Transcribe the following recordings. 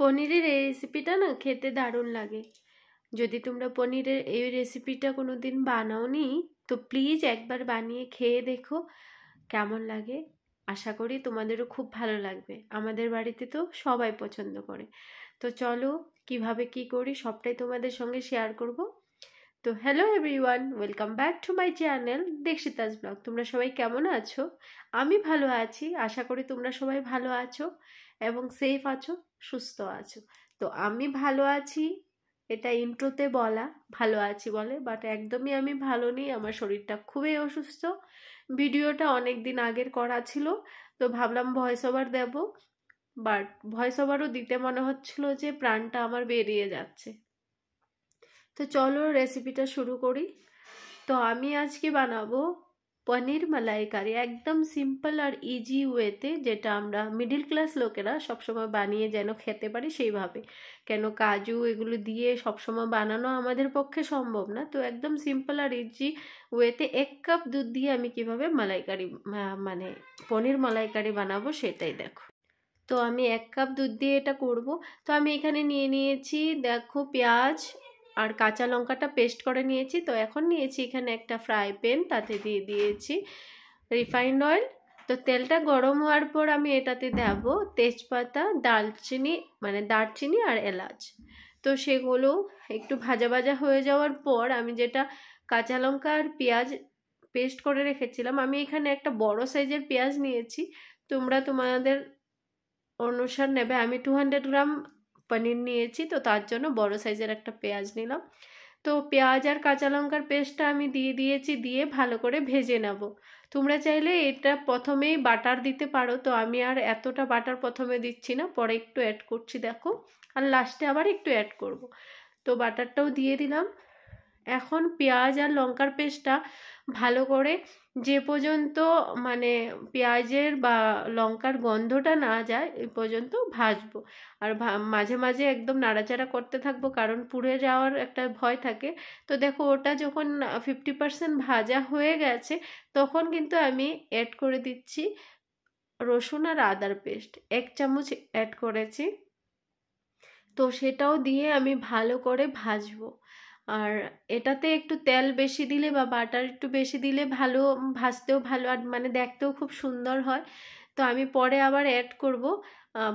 পনিরের এই রেসিপিটা না খেতে দারুণ লাগে যদি তোমরা পনিরের এই রেসিপিটা কোনো দিন বানাওনি তো প্লিজ একবার বানিয়ে খেয়ে দেখো কেমন লাগে আশা করি তোমাদেরও খুব ভালো লাগবে আমাদের বাড়িতে তো সবাই পছন্দ করে তো চলো কিভাবে কি করি সবটাই তোমাদের সঙ্গে শেয়ার করব তো hello everyone welcome back to my channel Dikshita's vlog তোমরা সবাই কেমন আছো আমি ভালো আছি আশা করি তোমরা সবাই ভালো আছো এবং সেফ আছো সুস্থ আছো তো আমি ভালো আছি এটা ইন্ট্রোতে বলা ভালো আছি বলে বাট একদমই আমি ভালো নেই আমার শরীরটা খুবই অসুস্থ ভিডিওটা অনেক দিন আগের করা ছিল তো ভাবলাম ভয়েস ওভার দেব বাট ভয়েস ওভারও দিতে মনে হচ্ছিল যে প্রাণটা আমার বেরিয়ে যাচ্ছে তো চলো রেসিপিটা শুরু করি তো আমি আজকে বানাবো পনির মালাইকারি একদম সিম্পল আর ইজি ওয়েতে যেটা আমরা মিডিল ক্লাস লোকেরা সবসময় বানিয়ে যেন খেতে পারি সেইভাবে কেন কাজু এগুলো দিয়ে সবসময় বানানো আমাদের পক্ষে সম্ভব না তো একদম সিম্পল আর ইজি ওয়েতে এক কাপ দুধ দিয়ে আমি কিভাবে মালাইকারি মানে পনির মালাইকারি বানাবো সেটাই দেখো তো আমি এক কাপ দুধ দিয়ে এটা করব তো আমি এখানে নিয়ে নিয়েছি দেখো পেঁয়াজ আর কাঁচা লঙ্কাটা পেস্ট করে নিয়েছি তো এখন নিয়েছি এখানে একটা ফ্রাই প্যান তাতে দিয়ে দিয়েছি রিফাইন্ড অয়েল তো তেলটা গরম হওয়ার পর আমি এটাতে দেব তেজপাতা দারচিনি মানে দারচিনি আর এলাচ তো সেগুলো একটু ভাজা ভাজা হয়ে যাওয়ার পর আমি যেটা কাঁচা লঙ্কা আর পেঁয়াজ পেস্ট করে রেখেছিলাম আমি এখানে একটা বড় সাইজের পেঁয়াজ নিয়েছি তোমরা তোমাদের অনুসার নেবে আমি টু হান্ড্রেড গ্রাম পনির নিয়েছি তো তার জন্য বড় সাইজের একটা পেঁয়াজ নিলাম তো পেঁয়াজ আর কাঁচা লঙ্কার পেস্টটা আমি দিয়ে দিয়েছি দিয়ে ভালো করে ভেজে নেব তোমরা চাইলে এটা প্রথমেই বাটার দিতে পারো তো আমি আর এতটা বাটার প্রথমে দিচ্ছি না পরে একটু অ্যাড করছি দেখো আর লাস্টে আবার একটু অ্যাড করব তো বাটারটাও দিয়ে দিলাম এখন পেঁয়াজ আর লঙ্কার পেস্টটা ভালো করে যে পর্যন্ত মানে পেঁয়াজের বা লঙ্কার গন্ধটা না যায় এ পর্যন্ত ভাজবো আর মাঝে মাঝে একদম নাড়াচাড়া করতে থাকবো কারণ পুড়ে যাওয়ার একটা ভয় থাকে তো দেখো ওটা যখন ফিফটি পার্সেন্ট ভাজা হয়ে গেছে তখন কিন্তু আমি অ্যাড করে দিচ্ছি রসুন আর আদার পেস্ট এক চামচ অ্যাড করেছি তো সেটাও দিয়ে আমি ভালো করে ভাজবো আর এটাতে একটু তেল বেশি দিলে বা বাটার একটু বেশি দিলে ভালো ভাজতেও ভালো আর মানে দেখতেও খুব সুন্দর হয় তো আমি পরে আবার অ্যাড করব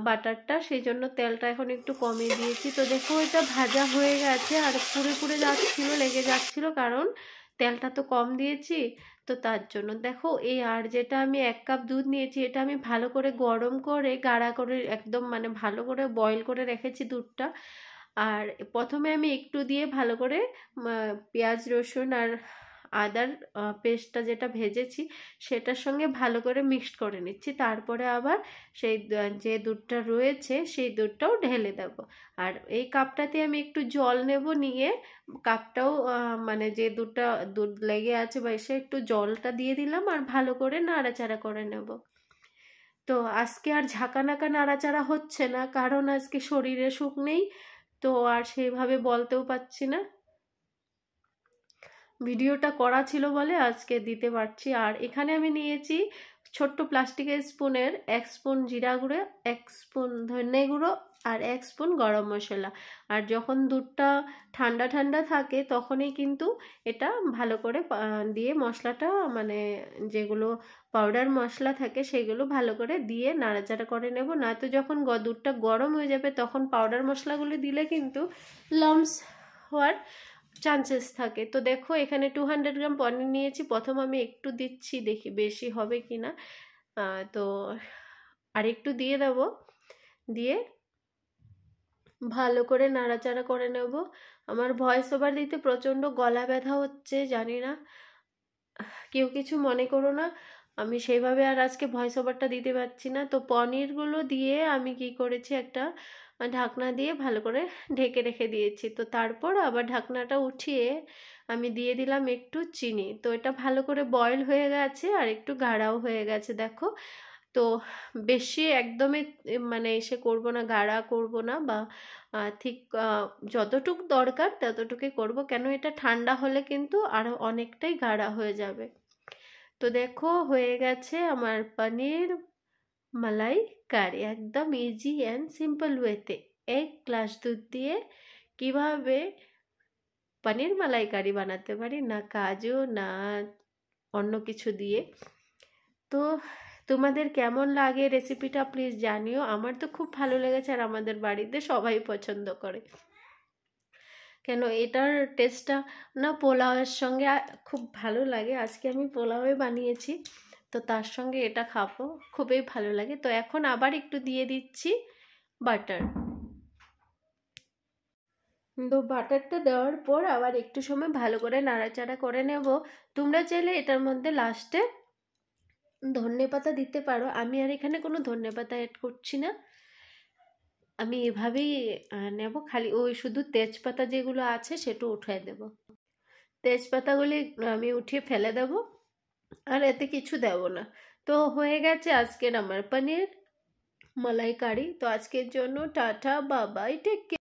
বাটারটা সেই জন্য তেলটা এখন একটু কমে দিয়েছি তো দেখো এটা ভাজা হয়ে গেছে আর পুরে পুরে যাচ্ছিল লেগে যাচ্ছিল কারণ তেলটা তো কম দিয়েছি তো তার জন্য দেখো এই আর যেটা আমি এক কাপ দুধ নিয়েছি এটা আমি ভালো করে গরম করে গাঢ়া করে একদম মানে ভালো করে বয়ল করে রেখেছি দুধটা আর প্রথমে আমি একটু দিয়ে ভালো করে পেঁয়াজ রসুন আর আদার পেস্টটা যেটা ভেজেছি সেটার সঙ্গে ভালো করে মিক্সড করে নিচ্ছি তারপরে আবার সেই যে দুধটা রয়েছে সেই দুধটাও ঢেলে দেব আর এই কাপটাতে আমি একটু জল নেব নিয়ে কাপটাও মানে যে দুধটা দুধ লেগে আছে বা এসে একটু জলটা দিয়ে দিলাম আর ভালো করে নাড়াচাড়া করে নেব তো আজকে আর ঝাঁকা নাকা নাড়াচাড়া হচ্ছে না কারণ আজকে শরীরে সুখ নেই তো আর সেইভাবে বলতেও পাচ্ছি না ভিডিওটা করা ছিল বলে আজকে দিতে পারছি আর এখানে আমি নিয়েছি ছোট্ট প্লাস্টিকের স্পুনের এক স্পুন জিরা গুঁড়ো এক স্পুন ধনে গুঁড়ো আর এক স্পুন গরম মশলা আর যখন দুধটা ঠান্ডা ঠান্ডা থাকে তখনই কিন্তু এটা ভালো করে দিয়ে মশলাটা মানে যেগুলো পাউডার মশলা থাকে সেগুলো ভালো করে দিয়ে নাড়াচাড়া করে নেব না তো যখন দুধটা গরম হয়ে যাবে তখন পাউডার মশলাগুলো দিলে কিন্তু লমস হওয়ার চান্সেস থাকে তো দেখো এখানে টু হান্ড্রেড গ্রাম পনির নিয়েছি প্রথম আমি একটু দিচ্ছি দেখি বেশি হবে কি না তো আর একটু দিয়ে দেব দিয়ে ভালো করে নাড়াচাড়া করে নেব আমার ভয়েস ওভার দিতে প্রচণ্ড গলা ব্যথা হচ্ছে জানি না কেউ কিছু মনে করো না আমি সেইভাবে আর আজকে ভয়েস ওভারটা দিতে পারছি না তো পনিরগুলো দিয়ে আমি কি করেছি একটা ঢাকনা দিয়ে ভালো করে ঢেকে রেখে দিয়েছি তো তারপর আবার ঢাকনাটা উঠিয়ে আমি দিয়ে দিলাম একটু চিনি তো এটা ভালো করে বয়েল হয়ে গেছে আর একটু গাঢ়াও হয়ে গেছে দেখো তো বেশি একদমই মানে এসে করব না গাড়া করব না বা ঠিক যতটুক দরকার ততটুকুই করব কেন এটা ঠান্ডা হলে কিন্তু আরও অনেকটাই গাড়া হয়ে যাবে তো দেখো হয়ে গেছে আমার পনির মালাই কারি একদম ইজি অ্যান্ড সিম্পল ওয়েতে এক গ্লাস দুধ দিয়ে কিভাবে পনির মালাই কারি বানাতে পারি না কাজু না অন্য কিছু দিয়ে তো তোমাদের কেমন লাগে রেসিপিটা প্লিজ জানিও আমার তো খুব ভালো লেগেছে আর আমাদের বাড়িতে সবাই পছন্দ করে কেন এটার টেস্টটা না পোলাওয়ের সঙ্গে খুব ভালো লাগে আজকে আমি পোলাওয়ে বানিয়েছি তো তার সঙ্গে এটা খাবো খুবই ভালো লাগে তো এখন আবার একটু দিয়ে দিচ্ছি বাটার তো বাটারটা দেওয়ার পর আবার একটু সময় ভালো করে নাড়াচাড়া করে নেব তোমরা চাইলে এটার মধ্যে লাস্টে ধন্যে পাতা দিতে পারো আমি আর এখানে কোনো ধন্যে পাতা অ্যাড করছি না আমি এভাবেই নেব খালি ওই শুধু তেজপাতা যেগুলো আছে সেটা উঠিয়ে দেব তেজপাতাগুলি আমি উঠিয়ে ফেলে দেব আর এতে কিছু দেব না তো হয়ে গেছে আজকের আমার পনির মালাইকারি কারি তো আজকের জন্য টাটা বাবাই টেক